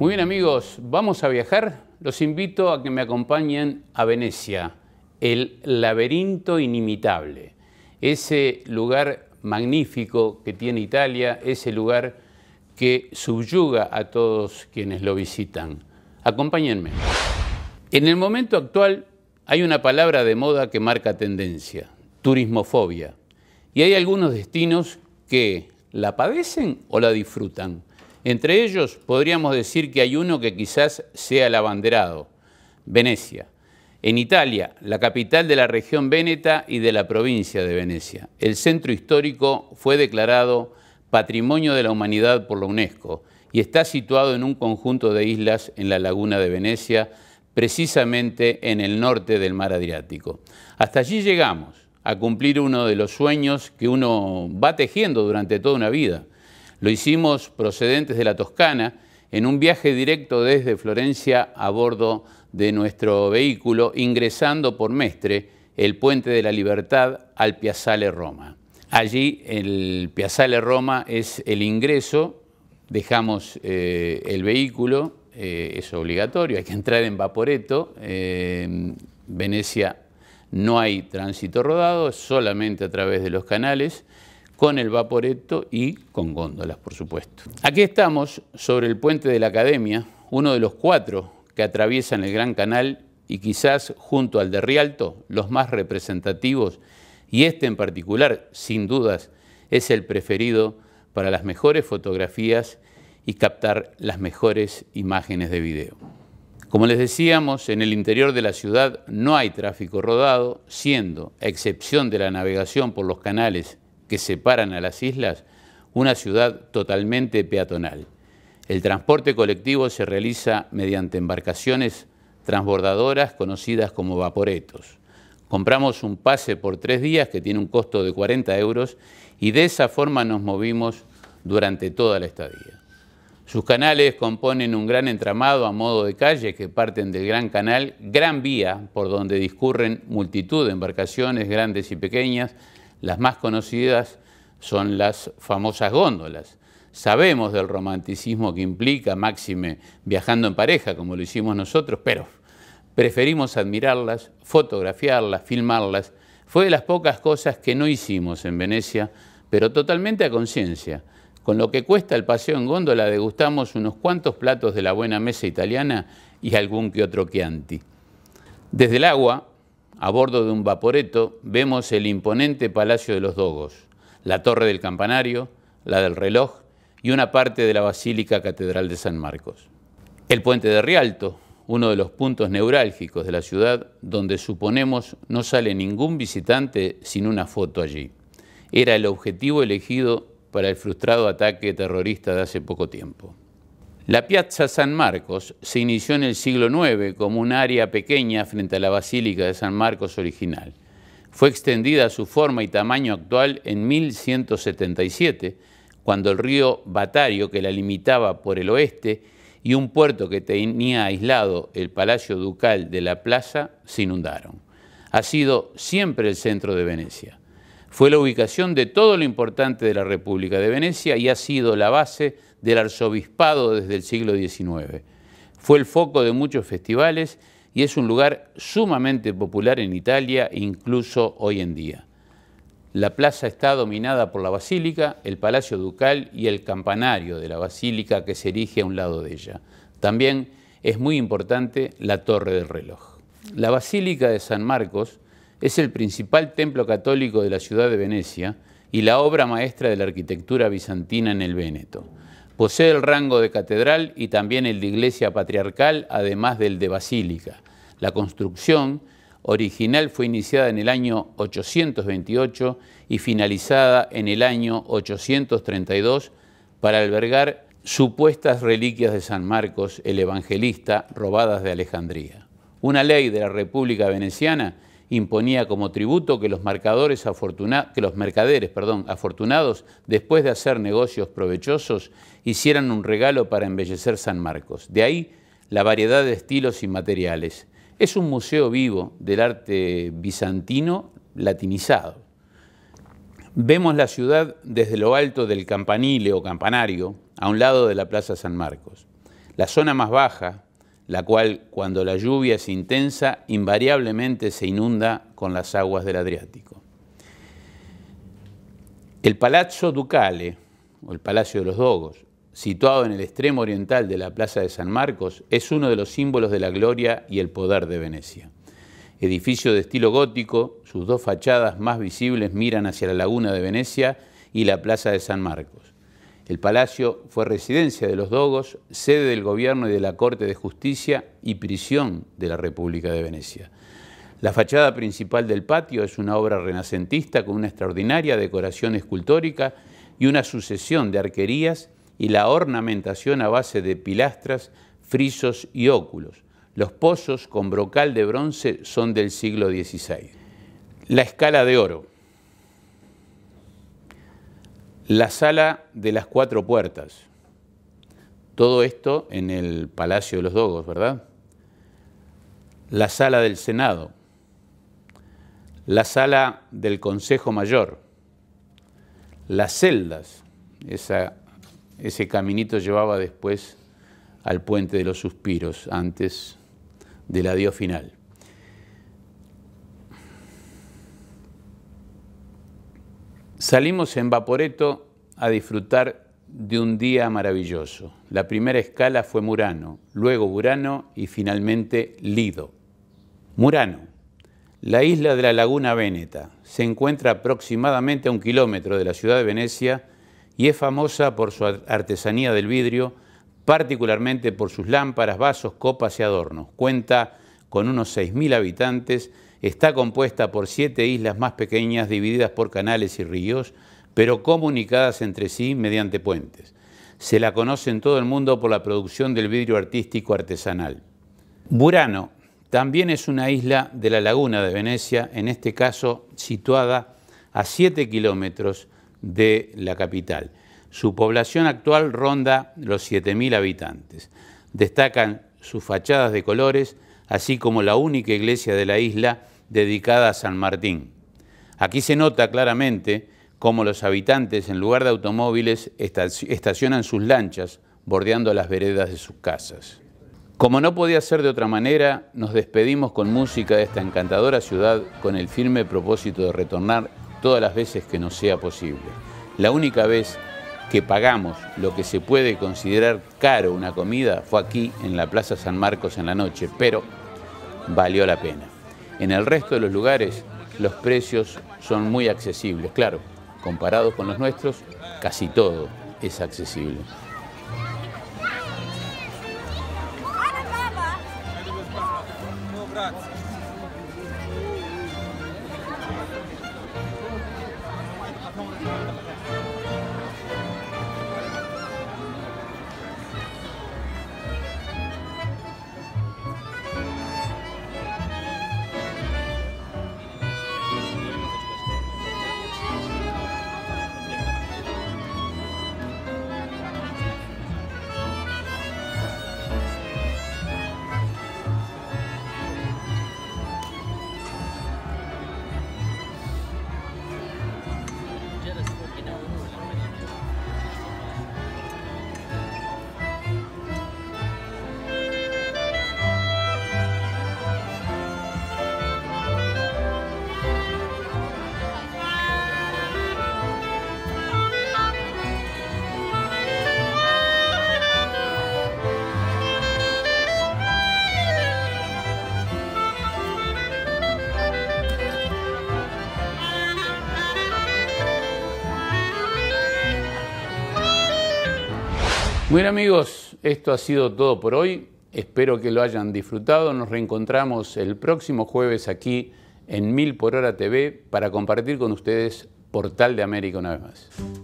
Muy bien amigos, vamos a viajar. Los invito a que me acompañen a Venecia, el laberinto inimitable. Ese lugar magnífico que tiene Italia, ese lugar que subyuga a todos quienes lo visitan. Acompáñenme. En el momento actual hay una palabra de moda que marca tendencia, turismofobia. Y hay algunos destinos que la padecen o la disfrutan. Entre ellos podríamos decir que hay uno que quizás sea el abanderado, Venecia, en Italia, la capital de la región Véneta y de la provincia de Venecia. El centro histórico fue declarado Patrimonio de la Humanidad por la UNESCO y está situado en un conjunto de islas en la laguna de Venecia, precisamente en el norte del mar Adriático. Hasta allí llegamos a cumplir uno de los sueños que uno va tejiendo durante toda una vida, lo hicimos procedentes de la Toscana en un viaje directo desde Florencia a bordo de nuestro vehículo, ingresando por Mestre, el Puente de la Libertad, al Piazzale Roma. Allí el Piazzale Roma es el ingreso, dejamos eh, el vehículo, eh, es obligatorio, hay que entrar en Vaporeto, eh, Venecia no hay tránsito rodado, solamente a través de los canales, con el vaporeto y con góndolas, por supuesto. Aquí estamos sobre el puente de la Academia, uno de los cuatro que atraviesan el Gran Canal y quizás junto al de Rialto, los más representativos, y este en particular, sin dudas, es el preferido para las mejores fotografías y captar las mejores imágenes de video. Como les decíamos, en el interior de la ciudad no hay tráfico rodado, siendo, a excepción de la navegación por los canales que separan a las islas, una ciudad totalmente peatonal. El transporte colectivo se realiza mediante embarcaciones transbordadoras conocidas como vaporetos. Compramos un pase por tres días que tiene un costo de 40 euros y de esa forma nos movimos durante toda la estadía. Sus canales componen un gran entramado a modo de calle que parten del Gran Canal, Gran Vía, por donde discurren multitud de embarcaciones grandes y pequeñas, las más conocidas son las famosas góndolas. Sabemos del romanticismo que implica, máxime, viajando en pareja, como lo hicimos nosotros, pero preferimos admirarlas, fotografiarlas, filmarlas. Fue de las pocas cosas que no hicimos en Venecia, pero totalmente a conciencia. Con lo que cuesta el paseo en góndola degustamos unos cuantos platos de la buena mesa italiana y algún que otro chianti. Desde el agua, a bordo de un vaporeto, vemos el imponente Palacio de los Dogos, la Torre del Campanario, la del Reloj y una parte de la Basílica Catedral de San Marcos. El puente de Rialto, uno de los puntos neurálgicos de la ciudad, donde suponemos no sale ningún visitante sin una foto allí. Era el objetivo elegido para el frustrado ataque terrorista de hace poco tiempo. La Piazza San Marcos se inició en el siglo IX como un área pequeña frente a la Basílica de San Marcos original. Fue extendida a su forma y tamaño actual en 1177, cuando el río Batario, que la limitaba por el oeste, y un puerto que tenía aislado el Palacio Ducal de la Plaza, se inundaron. Ha sido siempre el centro de Venecia. Fue la ubicación de todo lo importante de la República de Venecia y ha sido la base del arzobispado desde el siglo XIX. Fue el foco de muchos festivales y es un lugar sumamente popular en Italia, incluso hoy en día. La plaza está dominada por la basílica, el palacio ducal y el campanario de la basílica que se erige a un lado de ella. También es muy importante la torre del reloj. La basílica de San Marcos es el principal templo católico de la ciudad de Venecia y la obra maestra de la arquitectura bizantina en el Véneto. Posee el rango de catedral y también el de iglesia patriarcal, además del de basílica. La construcción original fue iniciada en el año 828 y finalizada en el año 832 para albergar supuestas reliquias de San Marcos el Evangelista robadas de Alejandría. Una ley de la República Veneciana imponía como tributo que los, marcadores que los mercaderes perdón, afortunados, después de hacer negocios provechosos, hicieran un regalo para embellecer San Marcos. De ahí la variedad de estilos y materiales. Es un museo vivo del arte bizantino latinizado. Vemos la ciudad desde lo alto del campanile o campanario, a un lado de la Plaza San Marcos. La zona más baja, la cual cuando la lluvia es intensa invariablemente se inunda con las aguas del Adriático. El Palazzo Ducale, o el Palacio de los Dogos, situado en el extremo oriental de la Plaza de San Marcos, es uno de los símbolos de la gloria y el poder de Venecia. Edificio de estilo gótico, sus dos fachadas más visibles miran hacia la laguna de Venecia y la Plaza de San Marcos. El palacio fue residencia de los dogos, sede del gobierno y de la Corte de Justicia y prisión de la República de Venecia. La fachada principal del patio es una obra renacentista con una extraordinaria decoración escultórica y una sucesión de arquerías y la ornamentación a base de pilastras, frisos y óculos. Los pozos con brocal de bronce son del siglo XVI. La escala de oro. La sala de las cuatro puertas. Todo esto en el Palacio de los Dogos, ¿verdad? La sala del Senado. La sala del Consejo Mayor. Las celdas. ese caminito llevaba después al Puente de los Suspiros, antes del adiós final. Salimos en Vaporeto a disfrutar de un día maravilloso. La primera escala fue Murano, luego Burano y finalmente Lido. Murano, la isla de la laguna Veneta, se encuentra aproximadamente a un kilómetro de la ciudad de Venecia y es famosa por su artesanía del vidrio, particularmente por sus lámparas, vasos, copas y adornos. Cuenta con unos 6.000 habitantes Está compuesta por siete islas más pequeñas divididas por canales y ríos, pero comunicadas entre sí mediante puentes. Se la conoce en todo el mundo por la producción del vidrio artístico artesanal. Burano también es una isla de la laguna de Venecia, en este caso situada a 7 kilómetros de la capital. Su población actual ronda los 7.000 habitantes. Destacan sus fachadas de colores, así como la única iglesia de la isla dedicada a San Martín. Aquí se nota claramente cómo los habitantes, en lugar de automóviles, estacionan sus lanchas bordeando las veredas de sus casas. Como no podía ser de otra manera, nos despedimos con música de esta encantadora ciudad con el firme propósito de retornar todas las veces que nos sea posible. La única vez que pagamos lo que se puede considerar caro una comida fue aquí en la Plaza San Marcos en la noche, pero valió la pena. En el resto de los lugares los precios son muy accesibles. Claro, comparados con los nuestros, casi todo es accesible. Bueno amigos, esto ha sido todo por hoy. Espero que lo hayan disfrutado. Nos reencontramos el próximo jueves aquí en Mil por Hora TV para compartir con ustedes Portal de América una vez más.